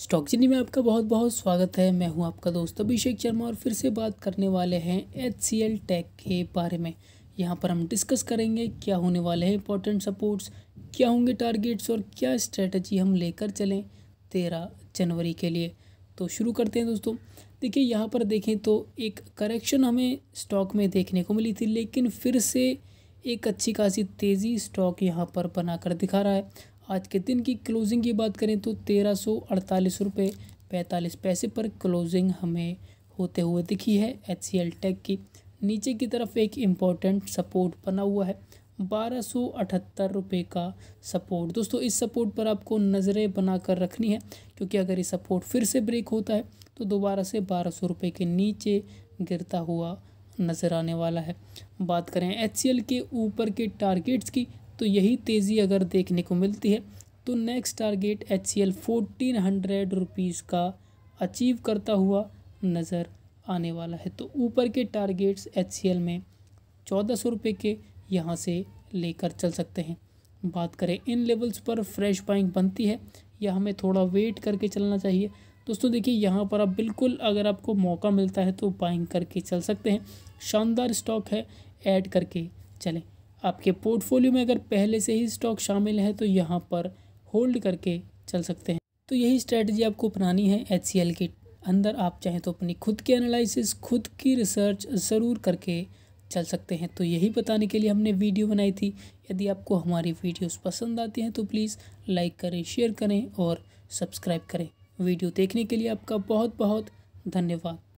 stock जिनी में आपका बहुत बहुत स्वागत है मैं हूं आपका दोस्त अभिषेक शर्मा और फिर से बात करने वाले हैं एच सी एल टैक के बारे में यहां पर हम डिस्कस करेंगे क्या होने वाले हैं इंपॉर्टेंट सपोर्ट्स क्या होंगे टारगेट्स और क्या स्ट्रेटजी हम लेकर चलें तेरह जनवरी के लिए तो शुरू करते हैं दोस्तों देखिए यहाँ पर देखें तो एक करेक्शन हमें स्टॉक में देखने को मिली थी लेकिन फिर से एक अच्छी खासी तेज़ी स्टॉक यहाँ पर बनाकर दिखा रहा है आज के दिन की क्लोजिंग की बात करें तो तेरह सौ अड़तालीस रुपये पैंतालीस पैसे पर क्लोजिंग हमें होते हुए दिखी है एच सी एल टेक की नीचे की तरफ एक इम्पॉर्टेंट सपोर्ट बना हुआ है बारह सौ अठहत्तर रुपये का सपोर्ट दोस्तों इस सपोर्ट पर आपको नज़रें बनाकर रखनी है क्योंकि अगर ये सपोर्ट फिर से ब्रेक होता है तो दोबारा से बारह सौ रुपये के नीचे गिरता हुआ नज़र आने वाला है बात करें एच के ऊपर के टारगेट्स की तो यही तेज़ी अगर देखने को मिलती है तो next target H C L fourteen hundred rupees का अचीव करता हुआ नज़र आने वाला है तो ऊपर के टारगेट्स एच सी एल में चौदह सौ रुपये के यहाँ से लेकर चल सकते हैं बात करें इन लेवल्स पर फ्रेश बाइंग बनती है या हमें थोड़ा वेट करके चलना चाहिए दोस्तों देखिए यहाँ पर आप बिल्कुल अगर आपको मौका मिलता है तो बाइंग करके चल सकते हैं शानदार स्टॉक है ऐड करके चलें आपके पोर्टफोलियो में अगर पहले से ही स्टॉक शामिल है तो यहाँ पर होल्ड करके चल सकते हैं तो यही स्ट्रेटजी आपको अपनानी है एच के अंदर आप चाहें तो अपनी खुद की एनालिसिस खुद की रिसर्च ज़रूर करके चल सकते हैं तो यही बताने के लिए हमने वीडियो बनाई थी यदि आपको हमारी वीडियोस पसंद आती हैं तो प्लीज़ लाइक करें शेयर करें और सब्सक्राइब करें वीडियो देखने के लिए आपका बहुत बहुत धन्यवाद